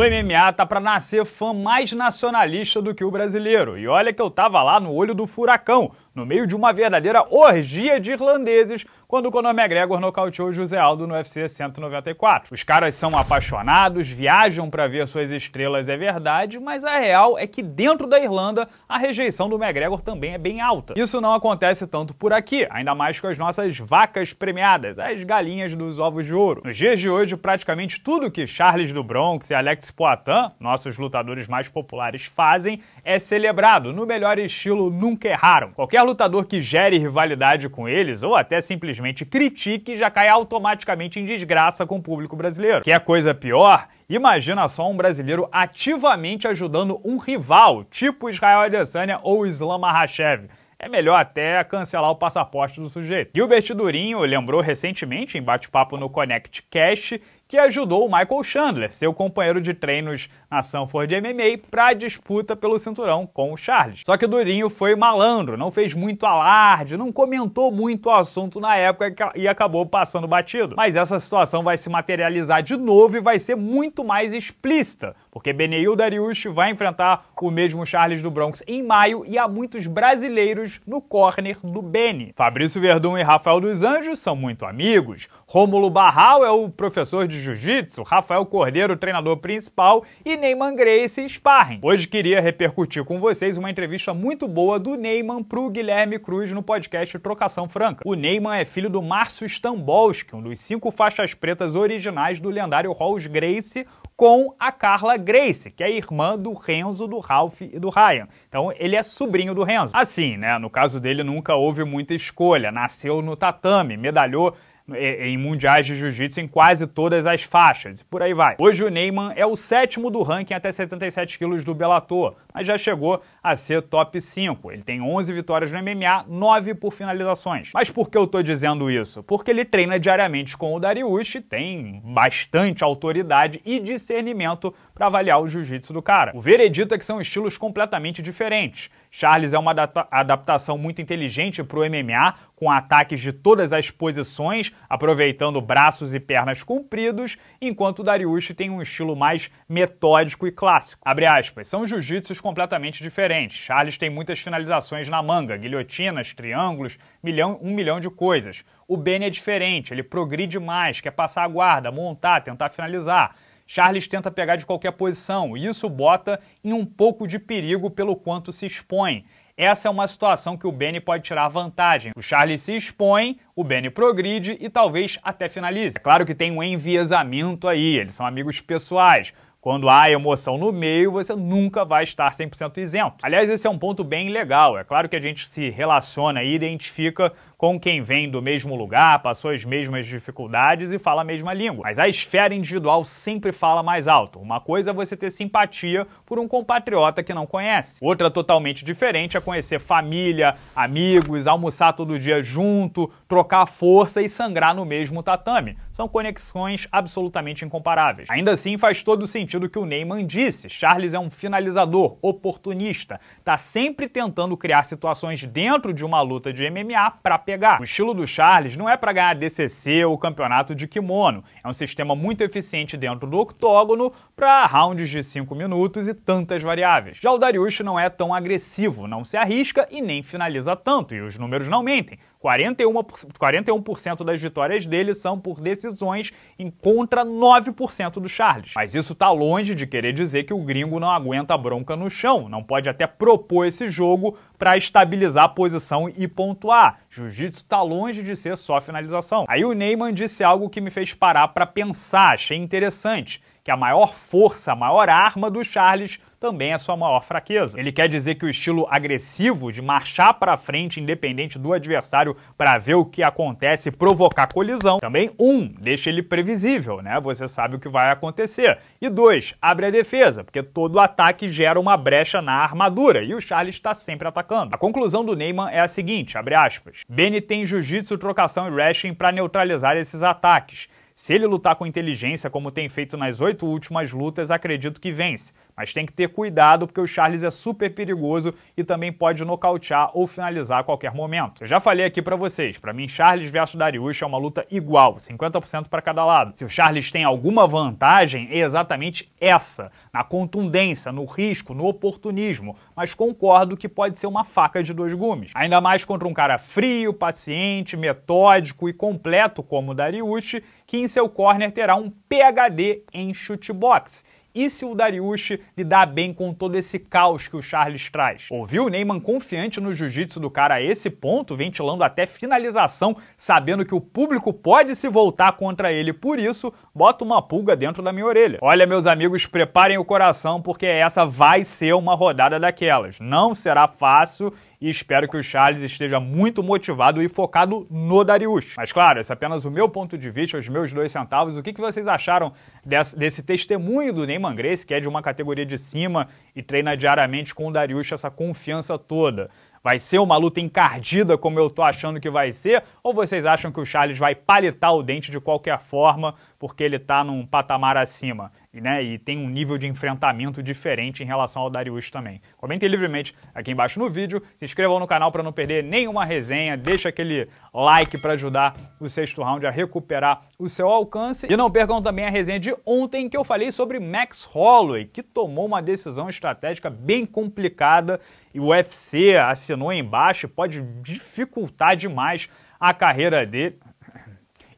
O MMA tá para nascer fã mais nacionalista do que o brasileiro. E olha que eu tava lá no olho do furacão no meio de uma verdadeira orgia de irlandeses quando Conor McGregor nocauteou José Aldo no UFC 194. Os caras são apaixonados, viajam para ver suas estrelas, é verdade, mas a real é que dentro da Irlanda a rejeição do McGregor também é bem alta. Isso não acontece tanto por aqui, ainda mais com as nossas vacas premiadas, as galinhas dos ovos de ouro. Nos dias de hoje, praticamente tudo que Charles do Bronx e Alex Poitin, nossos lutadores mais populares, fazem é celebrado no melhor estilo nunca erraram. Qualquer Qualquer lutador que gere rivalidade com eles, ou até simplesmente critique, já cai automaticamente em desgraça com o público brasileiro. Que é coisa pior? Imagina só um brasileiro ativamente ajudando um rival, tipo Israel Adesanya ou Islam Mahashev é melhor até cancelar o passaporte do sujeito. Gilbert Durinho lembrou recentemente, em bate-papo no Connect Cash, que ajudou o Michael Chandler, seu companheiro de treinos na Sanford MMA, para a disputa pelo cinturão com o Charles. Só que o Durinho foi malandro, não fez muito alarde, não comentou muito o assunto na época e acabou passando batido. Mas essa situação vai se materializar de novo e vai ser muito mais explícita porque Beneil Darius vai enfrentar o mesmo Charles do Bronx em maio e há muitos brasileiros no corner do Beni. Fabrício Verdun e Rafael dos Anjos são muito amigos. Rômulo Barral é o professor de jiu-jitsu, Rafael Cordeiro, treinador principal, e Neyman Grace Sparren. Hoje queria repercutir com vocês uma entrevista muito boa do Neyman pro Guilherme Cruz no podcast Trocação Franca. O Neyman é filho do Márcio Stambolski, um dos cinco faixas pretas originais do lendário Rolls Grace, com a Carla Grace, que é irmã do Renzo, do Ralph e do Ryan. Então ele é sobrinho do Renzo. Assim, né? No caso dele nunca houve muita escolha. Nasceu no tatame, medalhou é, em mundiais de jiu-jitsu em quase todas as faixas, e por aí vai. Hoje o Neyman é o sétimo do ranking até 77 quilos do Bellator, mas já chegou a ser top 5. Ele tem 11 vitórias no MMA, 9 por finalizações. Mas por que eu tô dizendo isso? Porque ele treina diariamente com o e tem bastante autoridade e discernimento para avaliar o jiu-jitsu do cara. O veredito é que são estilos completamente diferentes. Charles é uma adaptação muito inteligente para o MMA, com ataques de todas as posições, aproveitando braços e pernas compridos, enquanto o Darius tem um estilo mais metódico e clássico. Abre aspas, são jiu-jitsus completamente diferentes. Charles tem muitas finalizações na manga, guilhotinas, triângulos, milhão, um milhão de coisas. O Benny é diferente, ele progride mais, quer passar a guarda, montar, tentar finalizar. Charles tenta pegar de qualquer posição, e isso bota em um pouco de perigo pelo quanto se expõe. Essa é uma situação que o Benny pode tirar vantagem. O Charles se expõe, o Benny progride e talvez até finalize. É claro que tem um enviesamento aí, eles são amigos pessoais. Quando há emoção no meio, você nunca vai estar 100% isento. Aliás, esse é um ponto bem legal. É claro que a gente se relaciona e identifica com quem vem do mesmo lugar, passou as mesmas dificuldades e fala a mesma língua. Mas a esfera individual sempre fala mais alto. Uma coisa é você ter simpatia por um compatriota que não conhece. Outra totalmente diferente é conhecer família, amigos, almoçar todo dia junto, trocar força e sangrar no mesmo tatame. São conexões absolutamente incomparáveis. Ainda assim, faz todo sentido que o Neyman disse. Charles é um finalizador, oportunista, tá sempre tentando criar situações dentro de uma luta de MMA para pegar. O estilo do Charles não é para ganhar DCC ou campeonato de kimono. É um sistema muito eficiente dentro do octógono para rounds de 5 minutos e tantas variáveis. Já o Darius não é tão agressivo, não se arrisca e nem finaliza tanto, e os números não mentem. 41%, 41 das vitórias dele são por decisões em contra 9% do Charles. Mas isso tá longe de querer dizer que o gringo não aguenta bronca no chão, não pode até propor esse jogo para estabilizar a posição e pontuar. Jiu-jitsu tá longe de ser só finalização. Aí o Neyman disse algo que me fez parar para pensar, achei interessante que a maior força, a maior arma do Charles também é sua maior fraqueza. Ele quer dizer que o estilo agressivo de marchar para frente independente do adversário para ver o que acontece, e provocar colisão. Também um, deixa ele previsível, né? Você sabe o que vai acontecer. E dois, abre a defesa, porque todo ataque gera uma brecha na armadura e o Charles está sempre atacando. A conclusão do Neyman é a seguinte, abre aspas: Benny tem jiu-jitsu, trocação e wrestling para neutralizar esses ataques se ele lutar com inteligência, como tem feito nas oito últimas lutas, acredito que vence. Mas tem que ter cuidado, porque o Charles é super perigoso e também pode nocautear ou finalizar a qualquer momento. Eu já falei aqui para vocês, para mim Charles versus Darius é uma luta igual, 50% para cada lado. Se o Charles tem alguma vantagem, é exatamente essa, na contundência, no risco, no oportunismo, mas concordo que pode ser uma faca de dois gumes. Ainda mais contra um cara frio, paciente, metódico e completo como o Darius, que em seu corner terá um PHD em chute boxe E se o Dariush lidar bem com todo esse caos que o Charles traz? Ouviu o Neyman confiante no jiu-jitsu do cara a esse ponto, ventilando até finalização, sabendo que o público pode se voltar contra ele por isso, bota uma pulga dentro da minha orelha. Olha, meus amigos, preparem o coração, porque essa vai ser uma rodada daquelas. Não será fácil e espero que o Charles esteja muito motivado e focado no Darius. Mas claro, esse é apenas o meu ponto de vista, os meus dois centavos. O que, que vocês acharam desse, desse testemunho do Ney Grace, que é de uma categoria de cima e treina diariamente com o Darius essa confiança toda? Vai ser uma luta encardida como eu tô achando que vai ser? Ou vocês acham que o Charles vai palitar o dente de qualquer forma porque ele tá num patamar acima? né, e tem um nível de enfrentamento diferente em relação ao Darius também. Comentem livremente aqui embaixo no vídeo, se inscrevam no canal para não perder nenhuma resenha, deixa aquele like para ajudar o sexto round a recuperar o seu alcance e não percam também a resenha de ontem que eu falei sobre Max Holloway, que tomou uma decisão estratégica bem complicada e o UFC assinou embaixo, pode dificultar demais a carreira dele.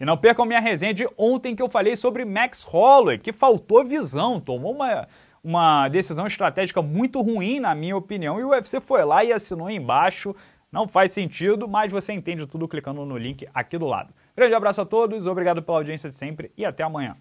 E não percam minha resenha de ontem que eu falei sobre Max Holloway, que faltou visão, tomou uma, uma decisão estratégica muito ruim, na minha opinião, e o UFC foi lá e assinou embaixo. Não faz sentido, mas você entende tudo clicando no link aqui do lado. Grande abraço a todos, obrigado pela audiência de sempre e até amanhã.